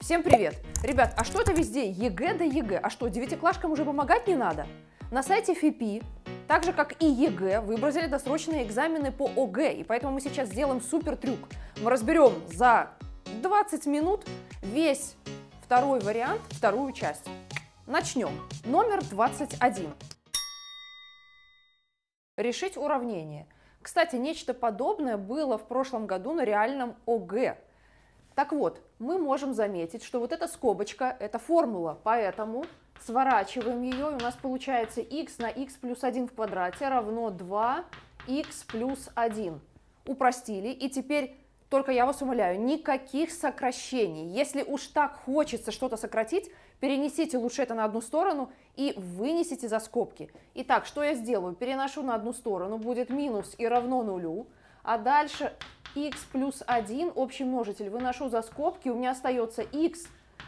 Всем привет! Ребят, а что это везде ЕГЭ да ЕГЭ? А что, девятиклашкам уже помогать не надо? На сайте ФИПИ, так же как и ЕГЭ, выбросили досрочные экзамены по ОГЭ, и поэтому мы сейчас сделаем супер трюк. Мы разберем за 20 минут весь второй вариант, вторую часть. Начнем. Номер 21. Решить уравнение. Кстати, нечто подобное было в прошлом году на реальном ОГЭ. Так вот, мы можем заметить, что вот эта скобочка – это формула, поэтому сворачиваем ее, и у нас получается x на x плюс 1 в квадрате равно 2x плюс 1. Упростили, и теперь только я вас умоляю, никаких сокращений. Если уж так хочется что-то сократить, перенесите лучше это на одну сторону и вынесите за скобки. Итак, что я сделаю? Переношу на одну сторону, будет минус и равно нулю, а дальше x плюс 1, общий множитель, выношу за скобки, у меня остается x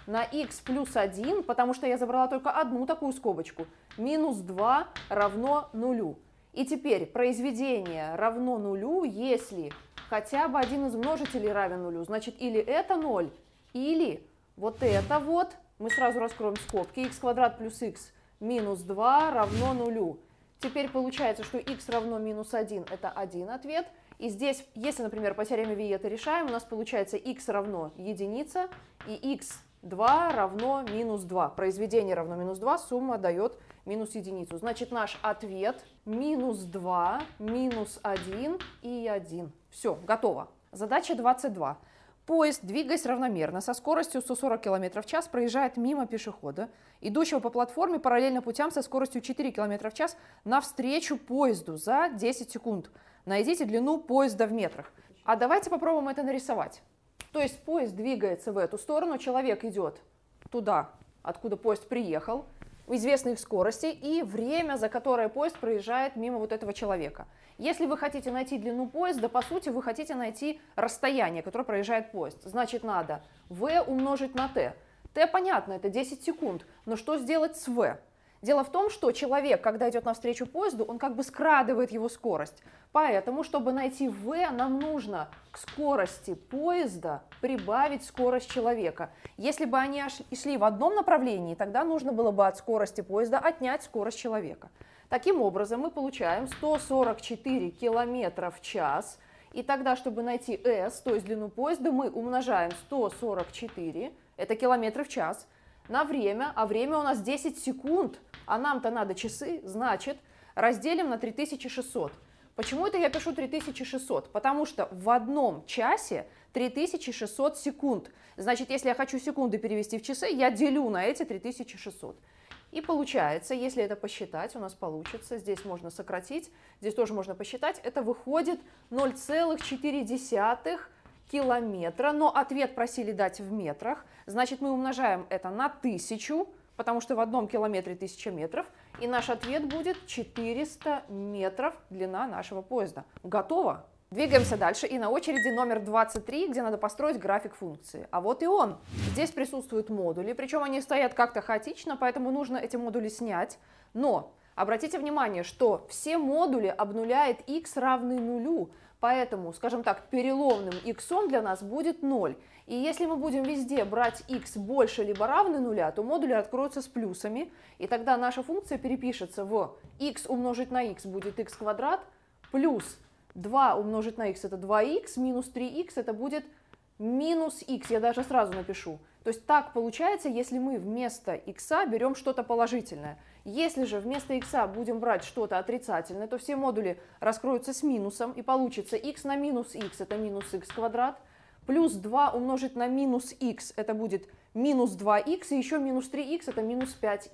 на x плюс 1, потому что я забрала только одну такую скобочку, минус 2 равно нулю. И теперь произведение равно нулю, если хотя бы один из множителей равен нулю. Значит, или это 0, или вот это вот, мы сразу раскроем скобки, x квадрат плюс x минус 2 равно нулю. Теперь получается, что x равно минус 1 – это один ответ – и здесь, если, например, по теореме Вии это решаем, у нас получается x равно единица и x2 равно минус 2. Произведение равно минус 2, сумма дает минус единицу. Значит, наш ответ минус 2, минус 1 и 1. Все, готово. Задача 22. Поезд, двигаясь равномерно, со скоростью 140 км в час, проезжает мимо пешехода, идущего по платформе параллельно путям со скоростью 4 км в час навстречу поезду за 10 секунд. Найдите длину поезда в метрах. А давайте попробуем это нарисовать. То есть поезд двигается в эту сторону, человек идет туда, откуда поезд приехал, в известных скорости и время, за которое поезд проезжает мимо вот этого человека. Если вы хотите найти длину поезда, по сути, вы хотите найти расстояние, которое проезжает поезд. Значит, надо v умножить на t. t понятно, это 10 секунд, но что сделать с v? Дело в том, что человек, когда идет навстречу поезду, он как бы скрадывает его скорость. Поэтому, чтобы найти v, нам нужно к скорости поезда прибавить скорость человека. Если бы они шли в одном направлении, тогда нужно было бы от скорости поезда отнять скорость человека. Таким образом, мы получаем 144 км в час. И тогда, чтобы найти s, то есть длину поезда, мы умножаем 144, это километры в час, на время, а время у нас 10 секунд, а нам-то надо часы, значит, разделим на 3600. Почему это я пишу 3600? Потому что в одном часе 3600 секунд. Значит, если я хочу секунды перевести в часы, я делю на эти 3600. И получается, если это посчитать, у нас получится, здесь можно сократить, здесь тоже можно посчитать, это выходит 0,4 километра, но ответ просили дать в метрах. Значит, мы умножаем это на тысячу, потому что в одном километре тысяча метров, и наш ответ будет 400 метров длина нашего поезда. Готово? Двигаемся дальше, и на очереди номер 23, где надо построить график функции. А вот и он. Здесь присутствуют модули, причем они стоят как-то хаотично, поэтому нужно эти модули снять. Но обратите внимание, что все модули обнуляет x равный нулю, Поэтому, скажем так, переломным x для нас будет 0. И если мы будем везде брать x больше либо равны нуля, то модули откроются с плюсами, и тогда наша функция перепишется в x умножить на x будет x квадрат, плюс 2 умножить на x это 2x, минус 3x это будет минус x, я даже сразу напишу, то есть так получается, если мы вместо x берем что-то положительное. Если же вместо x будем брать что-то отрицательное, то все модули раскроются с минусом и получится x на минус x это минус x квадрат, плюс 2 умножить на минус x это будет минус 2x и еще минус 3x это минус 5x.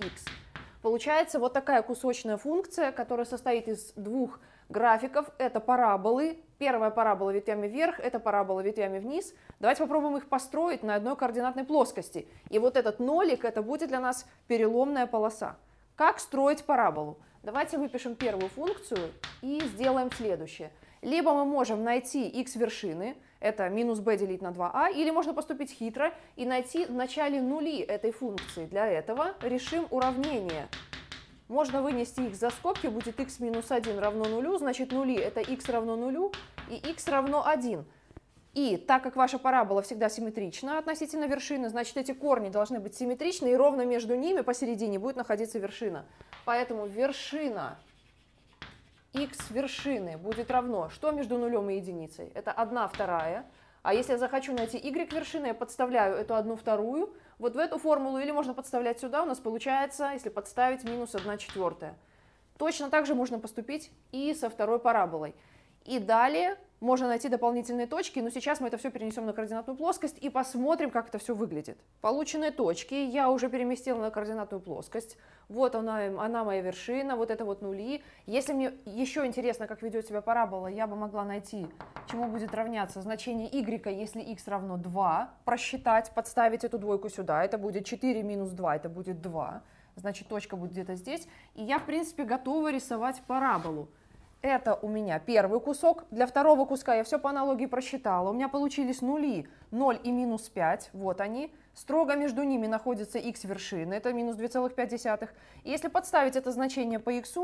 Получается вот такая кусочная функция, которая состоит из двух графиков. Это параболы. Первая парабола ветвями вверх, это парабола ветвями вниз – Давайте попробуем их построить на одной координатной плоскости. И вот этот нолик, это будет для нас переломная полоса. Как строить параболу? Давайте выпишем первую функцию и сделаем следующее. Либо мы можем найти x вершины, это минус b делить на 2a, а, или можно поступить хитро и найти в начале нули этой функции. Для этого решим уравнение. Можно вынести их за скобки, будет x минус 1 равно нулю, значит нули это x равно нулю и x равно 1. И так как ваша парабола всегда симметрична относительно вершины, значит эти корни должны быть симметричны, и ровно между ними посередине будет находиться вершина. Поэтому вершина x вершины будет равно, что между нулем и единицей? Это 1 вторая. А если я захочу найти y вершины, я подставляю эту 1 вторую вот в эту формулу, или можно подставлять сюда, у нас получается, если подставить, минус 1 четвертая. Точно так же можно поступить и со второй параболой и далее можно найти дополнительные точки, но сейчас мы это все перенесем на координатную плоскость и посмотрим, как это все выглядит. Полученные точки я уже переместила на координатную плоскость. Вот она, она моя вершина, вот это вот нули. Если мне еще интересно, как ведет себя парабола, я бы могла найти, чему будет равняться значение y, если x равно 2, просчитать, подставить эту двойку сюда. Это будет 4 минус 2, это будет 2. Значит, точка будет где-то здесь. И я, в принципе, готова рисовать параболу. Это у меня первый кусок. Для второго куска я все по аналогии просчитала. У меня получились нули 0 и минус 5. Вот они. Строго между ними находится x вершины. Это минус 2,5. И если подставить это значение по x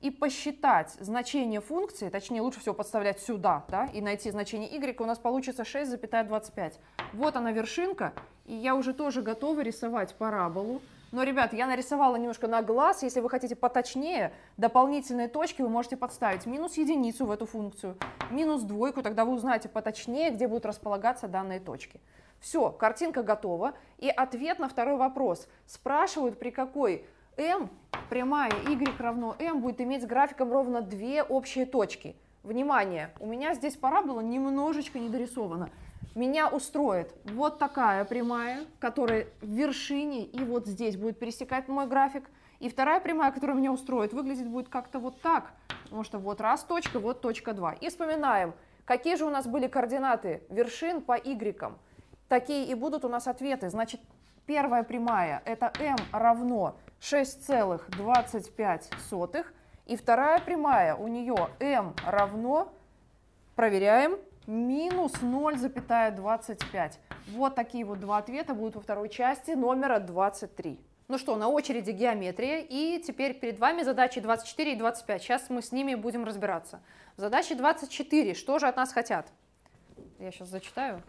и посчитать значение функции, точнее лучше всего подставлять сюда, да, и найти значение y, у нас получится 6,25. Вот она вершинка. И я уже тоже готова рисовать параболу. Но, ребят, я нарисовала немножко на глаз. Если вы хотите поточнее, дополнительные точки вы можете подставить минус единицу в эту функцию, минус двойку, тогда вы узнаете поточнее, где будут располагаться данные точки. Все, картинка готова. И ответ на второй вопрос. Спрашивают, при какой m прямая y равно m будет иметь с графиком ровно две общие точки. Внимание, у меня здесь парабола немножечко недорисована меня устроит вот такая прямая, которая в вершине и вот здесь будет пересекать мой график. И вторая прямая, которая меня устроит, выглядит будет как-то вот так. Потому что вот раз точка, вот точка 2. И вспоминаем, какие же у нас были координаты вершин по y. Такие и будут у нас ответы. Значит, первая прямая это m равно 6,25. И вторая прямая у нее m равно, проверяем, минус 0,25. Вот такие вот два ответа будут во второй части номера 23. Ну что, на очереди геометрия, и теперь перед вами задачи 24 и 25. Сейчас мы с ними будем разбираться. Задача 24. Что же от нас хотят? Я сейчас зачитаю.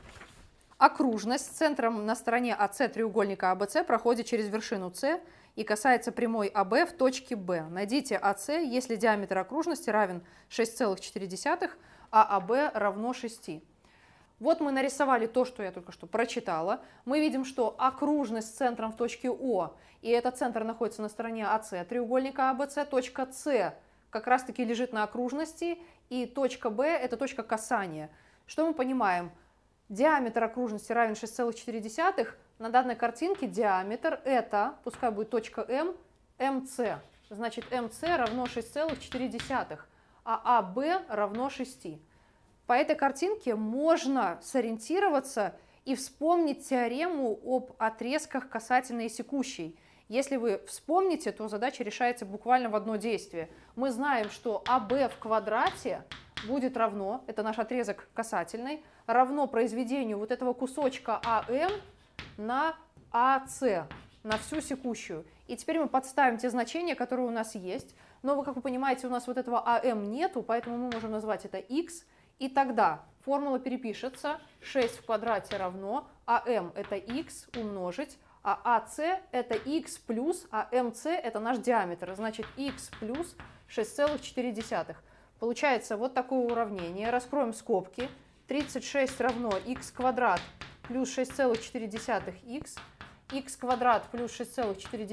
Окружность с центром на стороне АС треугольника АБЦ проходит через вершину С и касается прямой АБ в точке Б. Найдите АС, если диаметр окружности равен 6,4, а АБ равно 6. Вот мы нарисовали то, что я только что прочитала. Мы видим, что окружность с центром в точке О, и этот центр находится на стороне АС треугольника АБС, точка С как раз-таки лежит на окружности, и точка Б – это точка касания. Что мы понимаем? Диаметр окружности равен 6,4, на данной картинке диаметр это, пускай будет точка М, МС. Значит, МС равно 6,4, а АБ равно 6. По этой картинке можно сориентироваться и вспомнить теорему об отрезках касательной и секущей. Если вы вспомните, то задача решается буквально в одно действие. Мы знаем, что АБ в квадрате будет равно, это наш отрезок касательный, равно произведению вот этого кусочка АМ на АС, на всю секущую. И теперь мы подставим те значения, которые у нас есть. Но, вы, как вы понимаете, у нас вот этого АМ нету, поэтому мы можем назвать это x. И тогда формула перепишется. 6 в квадрате равно АМ это x умножить, а АС это x плюс, а МС это наш диаметр. Значит, x плюс 6,4. Получается вот такое уравнение. Раскроем скобки. 36 равно x квадрат плюс 64 x x квадрат плюс 64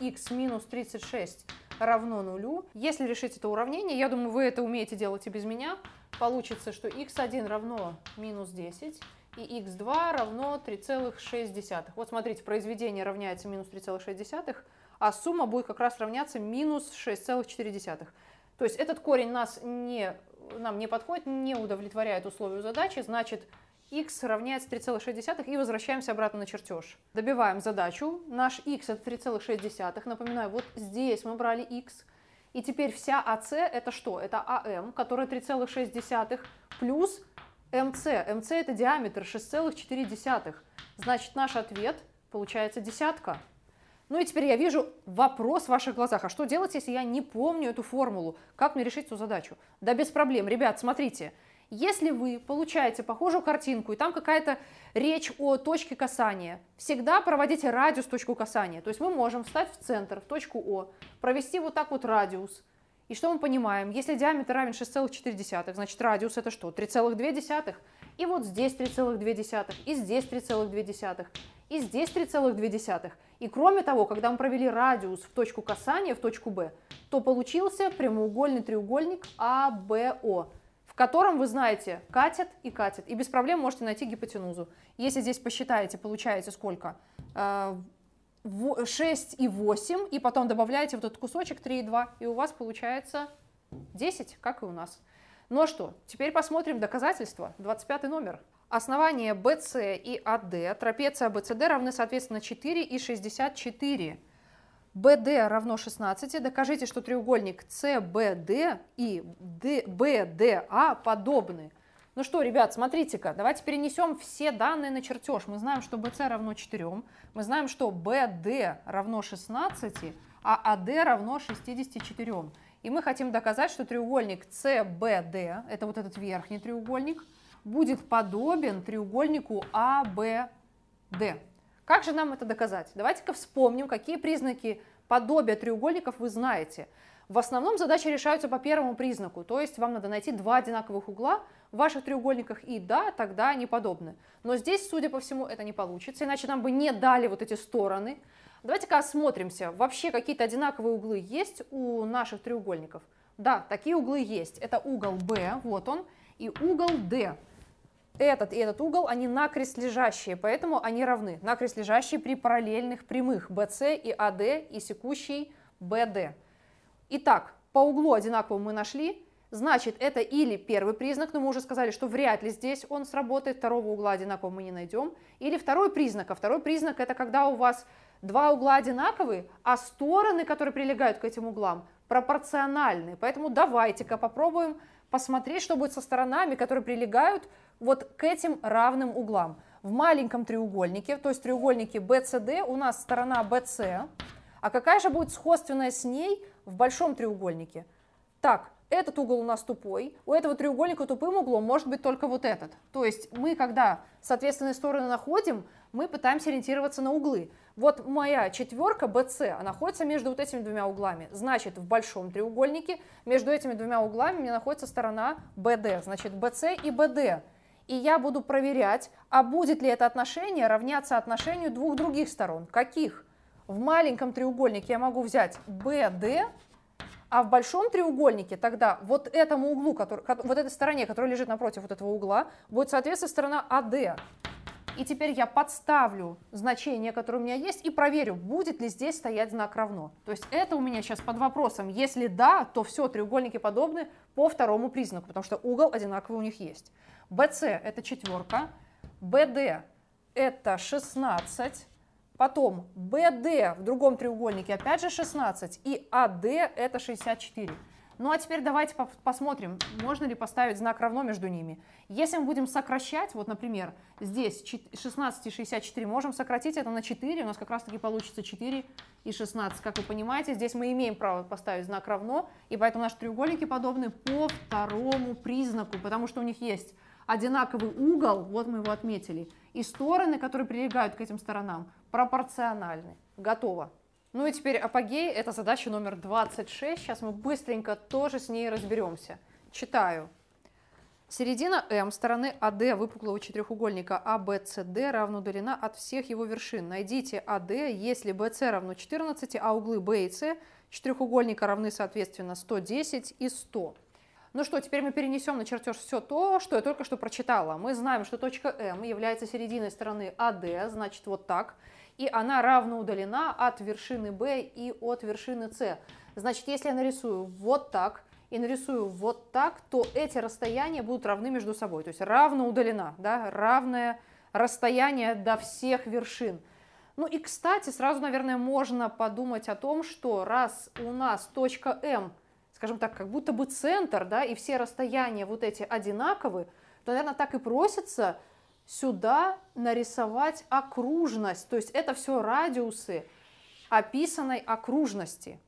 x минус 36 равно нулю. Если решить это уравнение, я думаю, вы это умеете делать и без меня, получится, что x1 равно минус 10 и x2 равно 3,6. Вот смотрите, произведение равняется минус 3,6, а сумма будет как раз равняться минус 6,4. То есть этот корень нас не нам не подходит, не удовлетворяет условию задачи, значит, x равняется 3,6 и возвращаемся обратно на чертеж. Добиваем задачу. Наш x это 3,6. Напоминаю, вот здесь мы брали x. И теперь вся AC это что? Это AM, которая 3,6 плюс MC. MC это диаметр 6,4. Значит, наш ответ получается десятка. Ну и теперь я вижу вопрос в ваших глазах. А что делать, если я не помню эту формулу? Как мне решить эту задачу? Да без проблем. Ребят, смотрите. Если вы получаете похожую картинку, и там какая-то речь о точке касания, всегда проводите радиус точку касания. То есть мы можем встать в центр, в точку О, провести вот так вот радиус. И что мы понимаем? Если диаметр равен 6,4, значит радиус это что? 3,2. И вот здесь 3,2, и здесь 3,2 и здесь 3,2. И кроме того, когда мы провели радиус в точку касания, в точку B, то получился прямоугольный треугольник АБО, в котором, вы знаете, катет и катет. И без проблем можете найти гипотенузу. Если здесь посчитаете, получаете сколько? 6 э, и 8, и потом добавляете вот этот кусочек 3 и 2, и у вас получается 10, как и у нас. Ну а что, теперь посмотрим доказательства. 25 номер. Основание BC и AD, а, трапеция BCD равны, соответственно, 4 и 64. BD равно 16. Докажите, что треугольник CBD и BDA а подобны. Ну что, ребят, смотрите-ка, давайте перенесем все данные на чертеж. Мы знаем, что BC равно 4, мы знаем, что BD равно 16, а AD а, равно 64. И мы хотим доказать, что треугольник CBD, это вот этот верхний треугольник, будет подобен треугольнику АБД. Как же нам это доказать? Давайте-ка вспомним, какие признаки подобия треугольников вы знаете. В основном задачи решаются по первому признаку, то есть вам надо найти два одинаковых угла в ваших треугольниках, и да, тогда они подобны. Но здесь, судя по всему, это не получится, иначе нам бы не дали вот эти стороны. Давайте-ка осмотримся, вообще какие-то одинаковые углы есть у наших треугольников? Да, такие углы есть. Это угол B, вот он, и угол D этот и этот угол, они накрест лежащие, поэтому они равны. Накрест лежащие при параллельных прямых BC и AD а и секущий BD. Итак, по углу одинаковым мы нашли, значит это или первый признак, но мы уже сказали, что вряд ли здесь он сработает, второго угла одинакового мы не найдем, или второй признак, а второй признак это когда у вас два угла одинаковые, а стороны, которые прилегают к этим углам, пропорциональны. Поэтому давайте-ка попробуем посмотреть, что будет со сторонами, которые прилегают вот к этим равным углам. В маленьком треугольнике, то есть треугольнике BCD, у нас сторона BC. А какая же будет сходственная с ней в большом треугольнике? Так, этот угол у нас тупой, у этого треугольника тупым углом может быть только вот этот. То есть мы, когда соответственные стороны находим, мы пытаемся ориентироваться на углы. Вот моя четверка BC, она находится между вот этими двумя углами. Значит, в большом треугольнике между этими двумя углами у меня находится сторона BD. Значит, BC и BD и я буду проверять, а будет ли это отношение равняться отношению двух других сторон. Каких? В маленьком треугольнике я могу взять BD, а в большом треугольнике тогда вот этому углу, который, вот этой стороне, которая лежит напротив вот этого угла, будет соответствовать сторона AD. А и теперь я подставлю значение, которое у меня есть, и проверю, будет ли здесь стоять знак равно. То есть это у меня сейчас под вопросом. Если да, то все, треугольники подобны по второму признаку, потому что угол одинаковый у них есть. BC это четверка, BD это 16, потом BD в другом треугольнике опять же 16, и AD а это 64. Ну а теперь давайте посмотрим, можно ли поставить знак равно между ними. Если мы будем сокращать, вот, например, здесь 16 и 64, можем сократить это на 4, у нас как раз-таки получится 4 и 16. Как вы понимаете, здесь мы имеем право поставить знак равно, и поэтому наши треугольники подобны по второму признаку, потому что у них есть одинаковый угол, вот мы его отметили, и стороны, которые прилегают к этим сторонам, пропорциональны. Готово. Ну и теперь апогей, это задача номер 26. Сейчас мы быстренько тоже с ней разберемся. Читаю. Середина М стороны АД выпуклого четырехугольника ABCD а, равно долина от всех его вершин. Найдите АД, если BC равно 14, а углы B и С четырехугольника равны, соответственно, 110 и 100. Ну что, теперь мы перенесем на чертеж все то, что я только что прочитала. Мы знаем, что точка М является серединой стороны АД, значит, вот так – и она равно удалена от вершины B и от вершины C. Значит, если я нарисую вот так и нарисую вот так, то эти расстояния будут равны между собой, то есть равно удалена, да, равное расстояние до всех вершин. Ну и, кстати, сразу, наверное, можно подумать о том, что раз у нас точка М, скажем так, как будто бы центр, да, и все расстояния вот эти одинаковы, то, наверное, так и просится – сюда нарисовать окружность, то есть это все радиусы описанной окружности.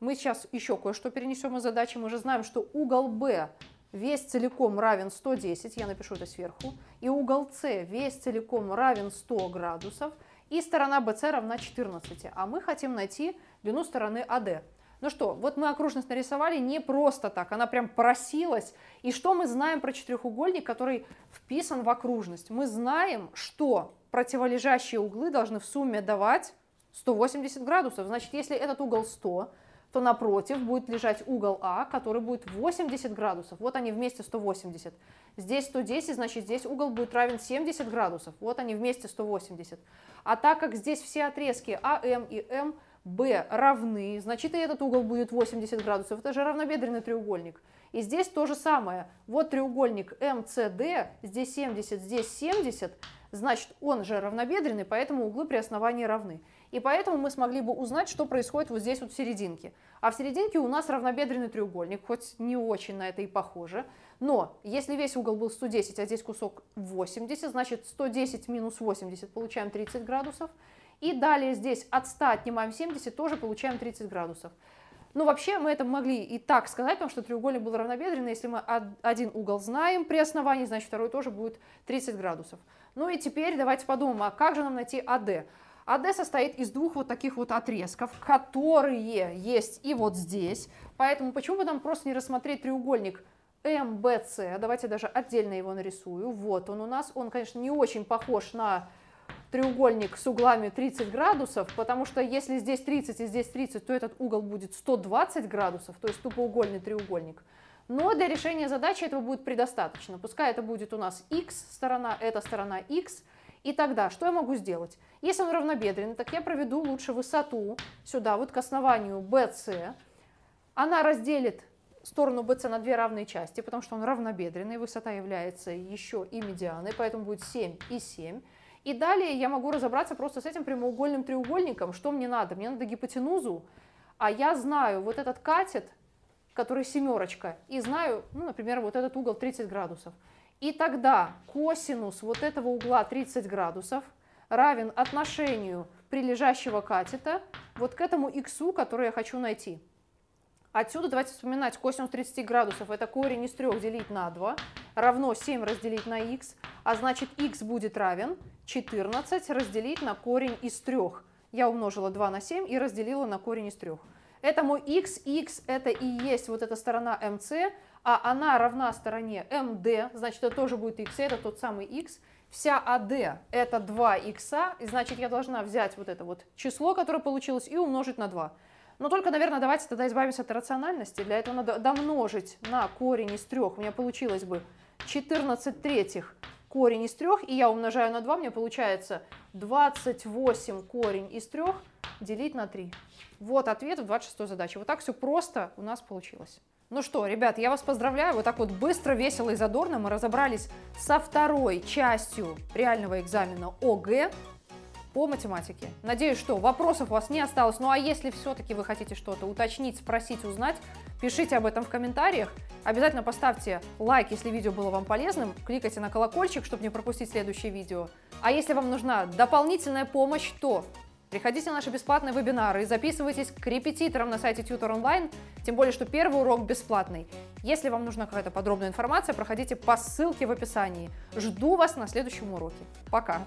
Мы сейчас еще кое-что перенесем из задачи. Мы же знаем, что угол B весь целиком равен 110, я напишу это сверху, и угол C весь целиком равен 100 градусов, и сторона BC равна 14, а мы хотим найти длину стороны AD. А ну что, вот мы окружность нарисовали не просто так, она прям просилась. И что мы знаем про четырехугольник, который вписан в окружность? Мы знаем, что противолежащие углы должны в сумме давать 180 градусов. Значит, если этот угол 100, то напротив будет лежать угол А, который будет 80 градусов. Вот они вместе 180. Здесь 110, значит здесь угол будет равен 70 градусов. Вот они вместе 180. А так как здесь все отрезки АМ и М B равны, значит и этот угол будет 80 градусов, это же равнобедренный треугольник. И здесь то же самое, вот треугольник МЦД, здесь 70, здесь 70, значит он же равнобедренный, поэтому углы при основании равны. И поэтому мы смогли бы узнать, что происходит вот здесь вот в серединке. А в серединке у нас равнобедренный треугольник, хоть не очень на это и похоже. Но если весь угол был 110, а здесь кусок 80, значит 110 минус 80, получаем 30 градусов. И далее здесь от 100 отнимаем 70, тоже получаем 30 градусов. Ну, вообще, мы это могли и так сказать, потому что треугольник был равнобедренный. Если мы один угол знаем при основании, значит, второй тоже будет 30 градусов. Ну и теперь давайте подумаем, а как же нам найти АД? АД состоит из двух вот таких вот отрезков, которые есть и вот здесь. Поэтому почему бы нам просто не рассмотреть треугольник МБЦ? Давайте даже отдельно его нарисую. Вот он у нас. Он, конечно, не очень похож на треугольник с углами 30 градусов, потому что если здесь 30 и здесь 30, то этот угол будет 120 градусов, то есть тупоугольный треугольник. Но для решения задачи этого будет предостаточно. Пускай это будет у нас x сторона, эта сторона x. И тогда что я могу сделать? Если он равнобедренный, так я проведу лучше высоту сюда, вот к основанию BC. Она разделит сторону BC на две равные части, потому что он равнобедренный, высота является еще и медианой, поэтому будет 7 и 7. И далее я могу разобраться просто с этим прямоугольным треугольником, что мне надо. Мне надо гипотенузу, а я знаю вот этот катет, который семерочка, и знаю, ну, например, вот этот угол 30 градусов. И тогда косинус вот этого угла 30 градусов равен отношению прилежащего катета вот к этому иксу, который я хочу найти. Отсюда давайте вспоминать, косинус 30 градусов это корень из 3 делить на 2, равно 7 разделить на х, а значит х будет равен 14 разделить на корень из 3. Я умножила 2 на 7 и разделила на корень из 3. Это мой x, x это и есть вот эта сторона mc, а она равна стороне md, значит это тоже будет x, это тот самый x. Вся ad это 2 x, и значит я должна взять вот это вот число, которое получилось, и умножить на 2. Но только, наверное, давайте тогда избавимся от рациональности. Для этого надо домножить на корень из 3. У меня получилось бы 14 третьих корень из 3, и я умножаю на 2, у меня получается 28 корень из 3 делить на 3. Вот ответ в 26 задаче. Вот так все просто у нас получилось. Ну что, ребят, я вас поздравляю. Вот так вот быстро, весело и задорно мы разобрались со второй частью реального экзамена ОГЭ по математике. Надеюсь, что вопросов у вас не осталось. Ну а если все-таки вы хотите что-то уточнить, спросить, узнать, пишите об этом в комментариях. Обязательно поставьте лайк, если видео было вам полезным, кликайте на колокольчик, чтобы не пропустить следующее видео. А если вам нужна дополнительная помощь, то Приходите на наши бесплатные вебинары и записывайтесь к репетиторам на сайте Tutor Online, тем более, что первый урок бесплатный. Если вам нужна какая-то подробная информация, проходите по ссылке в описании. Жду вас на следующем уроке. Пока!